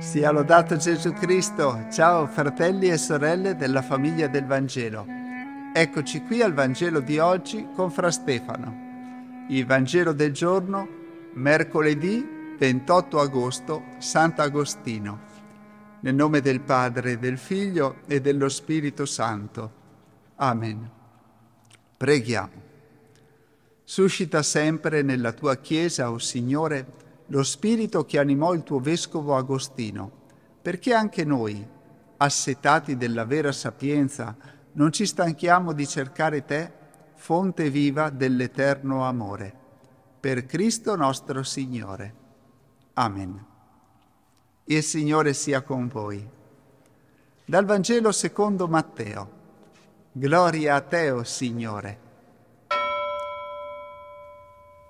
Sia lodato Gesù Cristo. Ciao fratelli e sorelle della famiglia del Vangelo. Eccoci qui al Vangelo di oggi con Fra Stefano. Il Vangelo del giorno, mercoledì 28 agosto, Sant'Agostino. Nel nome del Padre, del Figlio e dello Spirito Santo. Amen. Preghiamo. Suscita sempre nella tua Chiesa, o oh Signore, lo spirito che animò il tuo vescovo Agostino, perché anche noi, assetati della vera sapienza, non ci stanchiamo di cercare te, fonte viva dell'eterno amore. Per Cristo nostro Signore. Amen. Il Signore sia con voi. Dal Vangelo secondo Matteo. Gloria a te, o Signore.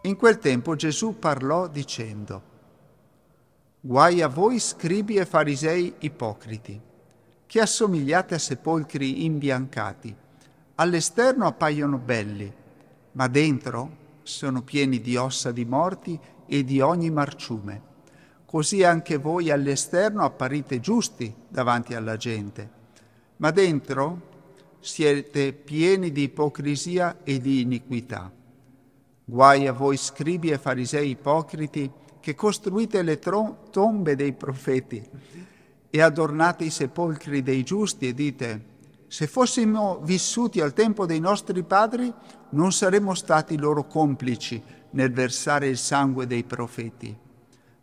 In quel tempo Gesù parlò dicendo, Guai a voi scribi e farisei ipocriti, che assomigliate a sepolcri imbiancati. All'esterno appaiono belli, ma dentro sono pieni di ossa di morti e di ogni marciume. Così anche voi all'esterno apparite giusti davanti alla gente, ma dentro siete pieni di ipocrisia e di iniquità. Guai a voi scribi e farisei ipocriti che costruite le tron- tombe dei profeti e adornate i sepolcri dei giusti e dite, se fossimo vissuti al tempo dei nostri padri non saremmo stati loro complici nel versare il sangue dei profeti.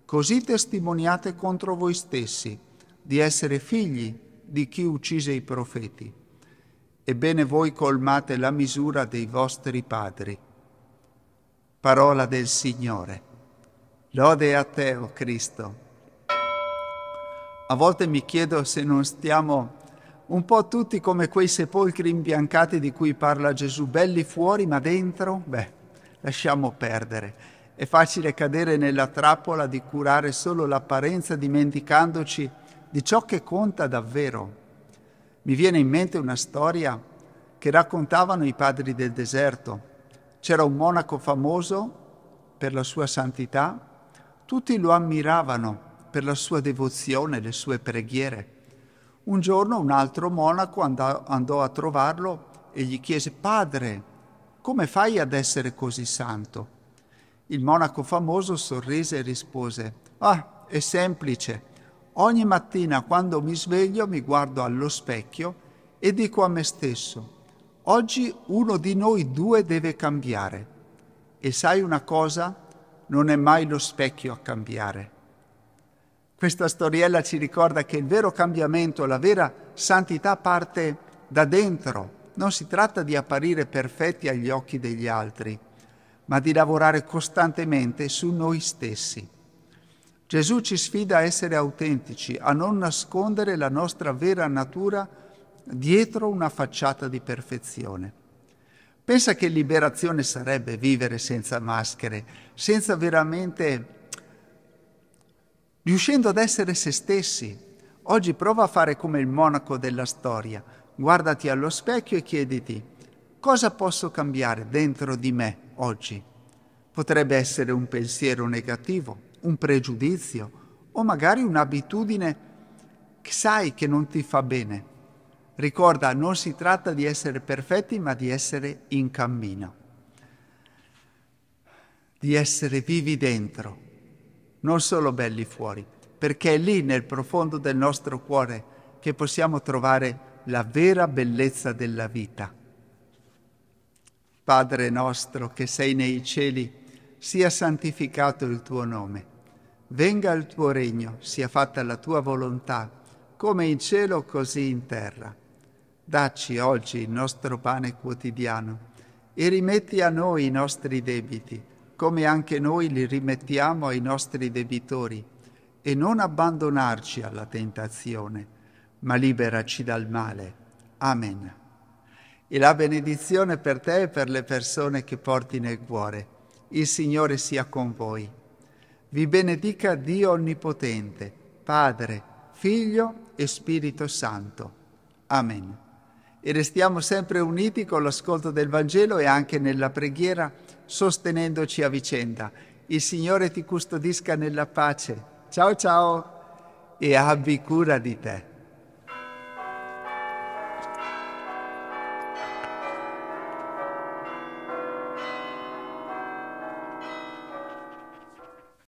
Così testimoniate contro voi stessi di essere figli di chi uccise i profeti. Ebbene voi colmate la misura dei vostri padri. Parola del Signore. Lode a te, o oh Cristo. A volte mi chiedo se non stiamo un po' tutti come quei sepolcri imbiancati di cui parla Gesù, belli fuori ma dentro? Beh, lasciamo perdere. È facile cadere nella trappola di curare solo l'apparenza dimenticandoci di ciò che conta davvero. Mi viene in mente una storia che raccontavano i padri del deserto. C'era un monaco famoso per la sua santità, tutti lo ammiravano per la sua devozione, le sue preghiere. Un giorno un altro monaco andò a trovarlo e gli chiese, Padre, come fai ad essere così santo? Il monaco famoso sorrise e rispose, Ah, è semplice. Ogni mattina quando mi sveglio mi guardo allo specchio e dico a me stesso, Oggi uno di noi due deve cambiare. E sai una cosa? Non è mai lo specchio a cambiare. Questa storiella ci ricorda che il vero cambiamento, la vera santità parte da dentro. Non si tratta di apparire perfetti agli occhi degli altri, ma di lavorare costantemente su noi stessi. Gesù ci sfida a essere autentici, a non nascondere la nostra vera natura dietro una facciata di perfezione. Pensa che liberazione sarebbe vivere senza maschere, senza veramente riuscendo ad essere se stessi. Oggi prova a fare come il monaco della storia, guardati allo specchio e chiediti cosa posso cambiare dentro di me oggi. Potrebbe essere un pensiero negativo, un pregiudizio o magari un'abitudine che sai che non ti fa bene. Ricorda, non si tratta di essere perfetti, ma di essere in cammino, di essere vivi dentro, non solo belli fuori, perché è lì nel profondo del nostro cuore che possiamo trovare la vera bellezza della vita. Padre nostro che sei nei cieli, sia santificato il tuo nome. Venga il tuo regno, sia fatta la tua volontà, come in cielo così in terra. Dacci oggi il nostro pane quotidiano e rimetti a noi i nostri debiti, come anche noi li rimettiamo ai nostri debitori, e non abbandonarci alla tentazione, ma liberaci dal male. Amen. E la benedizione per te e per le persone che porti nel cuore. Il Signore sia con voi. Vi benedica Dio Onnipotente, Padre, Figlio e Spirito Santo. Amen e restiamo sempre uniti con l'ascolto del Vangelo e anche nella preghiera, sostenendoci a vicenda. Il Signore ti custodisca nella pace. Ciao ciao e abbi cura di te.